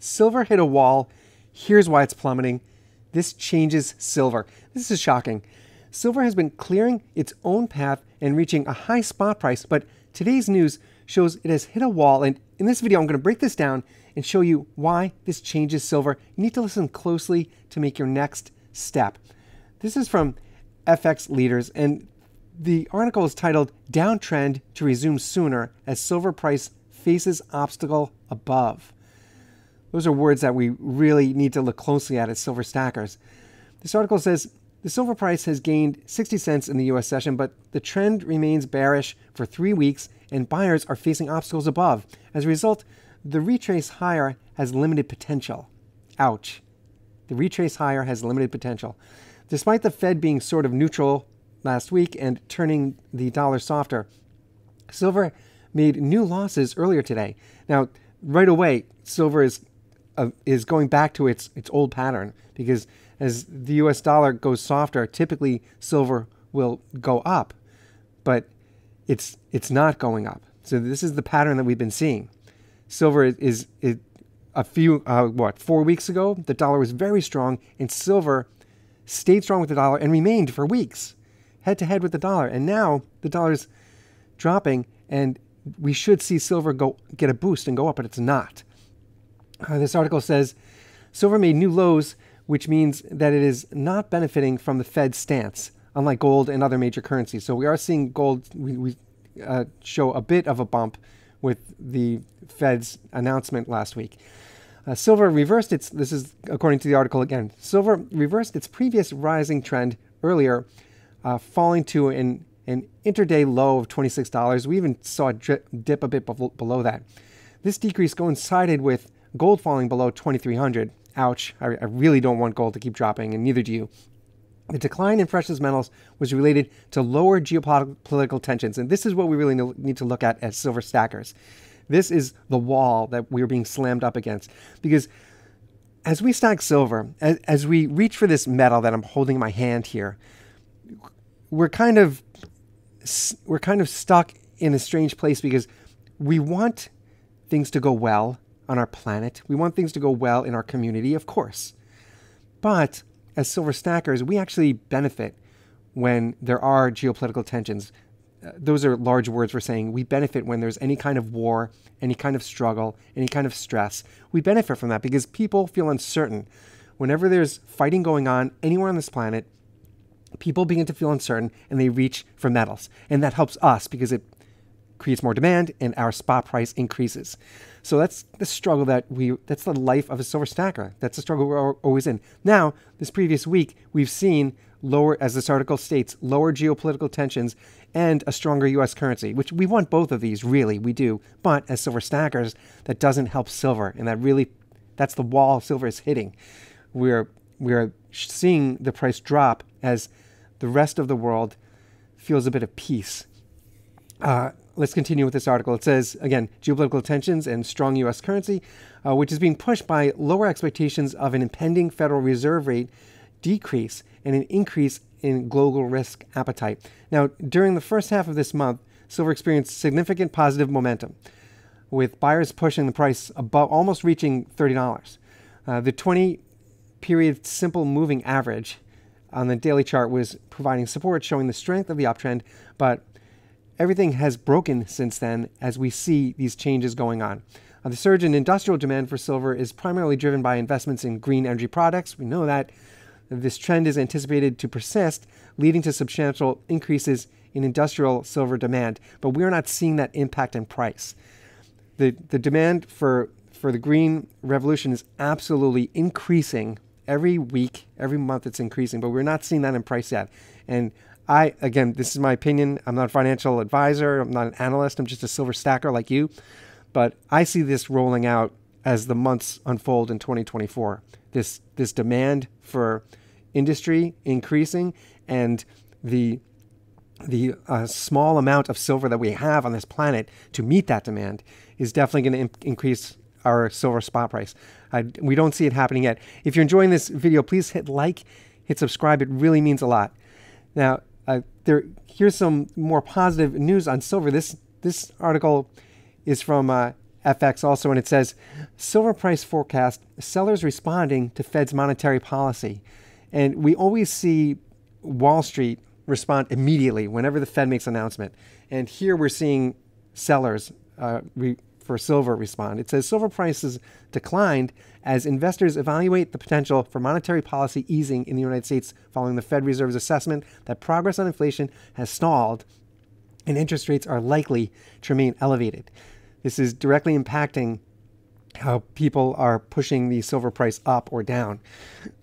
Silver hit a wall. Here's why it's plummeting. This changes silver. This is shocking. Silver has been clearing its own path and reaching a high spot price, but today's news shows it has hit a wall. And in this video, I'm going to break this down and show you why this changes silver. You need to listen closely to make your next step. This is from FX Leaders, and the article is titled Downtrend to Resume Sooner as Silver Price Faces Obstacle Above. Those are words that we really need to look closely at as silver stackers. This article says the silver price has gained 60 cents in the US session, but the trend remains bearish for three weeks and buyers are facing obstacles above. As a result, the retrace higher has limited potential. Ouch. The retrace higher has limited potential. Despite the Fed being sort of neutral last week and turning the dollar softer, silver made new losses earlier today. Now, right away, silver is is going back to its its old pattern because as the U.S. dollar goes softer, typically silver will go up, but it's it's not going up. So this is the pattern that we've been seeing. Silver is, is it a few uh, what four weeks ago the dollar was very strong and silver stayed strong with the dollar and remained for weeks head to head with the dollar and now the dollar's dropping and we should see silver go get a boost and go up but it's not uh, this article says silver made new lows, which means that it is not benefiting from the Fed stance, unlike gold and other major currencies. So we are seeing gold we, we uh, show a bit of a bump with the Fed's announcement last week. Uh, silver reversed its, this is according to the article again, silver reversed its previous rising trend earlier, uh, falling to an, an interday low of $26. We even saw a dip a bit below that. This decrease coincided with Gold falling below 2300. Ouch. I, I really don't want gold to keep dropping, and neither do you. The decline in precious metals was related to lower geopolitical tensions, and this is what we really need to look at as silver stackers. This is the wall that we're being slammed up against because as we stack silver, as, as we reach for this metal that I'm holding in my hand here, we're kind of we're kind of stuck in a strange place because we want things to go well, on our planet. We want things to go well in our community, of course. But as silver stackers, we actually benefit when there are geopolitical tensions. Uh, those are large words for saying we benefit when there's any kind of war, any kind of struggle, any kind of stress. We benefit from that because people feel uncertain. Whenever there's fighting going on anywhere on this planet, people begin to feel uncertain and they reach for metals. And that helps us because it creates more demand and our spot price increases. So that's the struggle that we, that's the life of a silver stacker. That's the struggle we're always in. Now, this previous week, we've seen lower, as this article states, lower geopolitical tensions and a stronger US currency, which we want both of these, really, we do. But as silver stackers, that doesn't help silver. And that really, that's the wall silver is hitting. We're, we're seeing the price drop as the rest of the world feels a bit of peace. Uh, let's continue with this article. It says again, geopolitical tensions and strong U.S. currency, uh, which is being pushed by lower expectations of an impending Federal Reserve rate decrease and an increase in global risk appetite. Now, during the first half of this month, silver experienced significant positive momentum, with buyers pushing the price above, almost reaching thirty dollars. Uh, the 20 period simple moving average on the daily chart was providing support, showing the strength of the uptrend, but Everything has broken since then as we see these changes going on. Uh, the surge in industrial demand for silver is primarily driven by investments in green energy products. We know that. This trend is anticipated to persist, leading to substantial increases in industrial silver demand, but we're not seeing that impact in price. The, the demand for, for the green revolution is absolutely increasing every week, every month it's increasing, but we're not seeing that in price yet. And I, again, this is my opinion. I'm not a financial advisor. I'm not an analyst. I'm just a silver stacker like you. But I see this rolling out as the months unfold in 2024. This, this demand for industry increasing and the the uh, small amount of silver that we have on this planet to meet that demand is definitely going to increase our silver spot price. I, we don't see it happening yet. If you're enjoying this video, please hit like, hit subscribe. It really means a lot. Now, uh, there, here's some more positive news on silver. This this article is from uh, FX also, and it says silver price forecast sellers responding to Fed's monetary policy, and we always see Wall Street respond immediately whenever the Fed makes announcement, and here we're seeing sellers uh, re- for silver respond. It says silver prices declined as investors evaluate the potential for monetary policy easing in the United States following the Fed Reserve's assessment that progress on inflation has stalled and interest rates are likely to remain elevated. This is directly impacting how people are pushing the silver price up or down.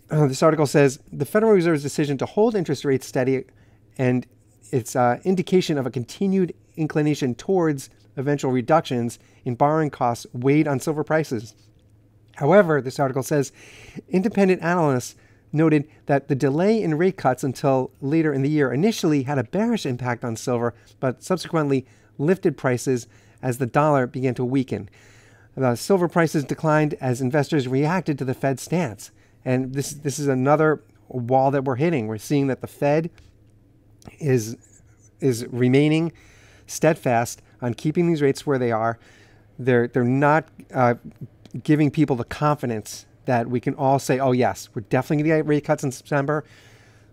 Uh, this article says the Federal Reserve's decision to hold interest rates steady and its uh, indication of a continued inclination towards eventual reductions in borrowing costs weighed on silver prices. However, this article says independent analysts noted that the delay in rate cuts until later in the year initially had a bearish impact on silver, but subsequently lifted prices as the dollar began to weaken. The silver prices declined as investors reacted to the Fed stance. And this, this is another wall that we're hitting. We're seeing that the Fed is, is remaining steadfast on keeping these rates where they are. They're they're not uh, giving people the confidence that we can all say, oh yes, we're definitely going to get rate cuts in September.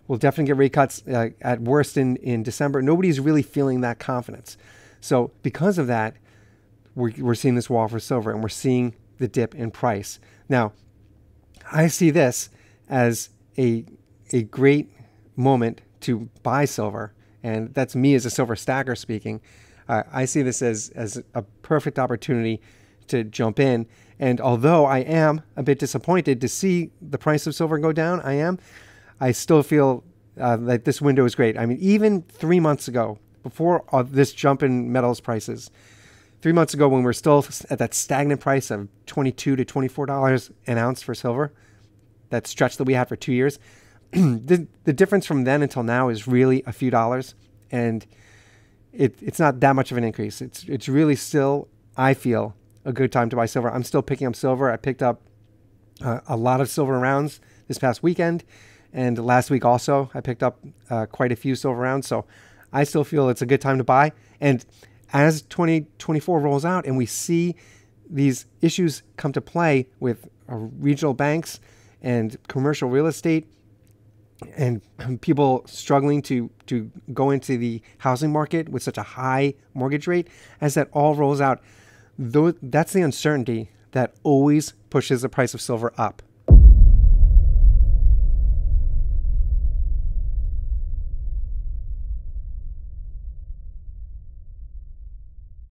We'll definitely get rate cuts uh, at worst in in December. Nobody's really feeling that confidence. So because of that, we're, we're seeing this wall for silver, and we're seeing the dip in price. Now, I see this as a a great moment to buy silver, and that's me as a silver stacker speaking uh, I see this as, as a perfect opportunity to jump in. And although I am a bit disappointed to see the price of silver go down, I am, I still feel uh, that this window is great. I mean, even three months ago, before uh, this jump in metals prices, three months ago when we we're still at that stagnant price of 22 to 24 dollars an ounce for silver, that stretch that we had for two years, the, the difference from then until now is really a few dollars. And it, it's not that much of an increase. It's it's really still I feel a good time to buy silver. I'm still picking up silver. I picked up uh, a lot of silver rounds this past weekend, and last week also I picked up uh, quite a few silver rounds. So I still feel it's a good time to buy. And as 2024 rolls out and we see these issues come to play with uh, regional banks and commercial real estate and people struggling to to go into the housing market with such a high mortgage rate as that all rolls out though that's the uncertainty that always pushes the price of silver up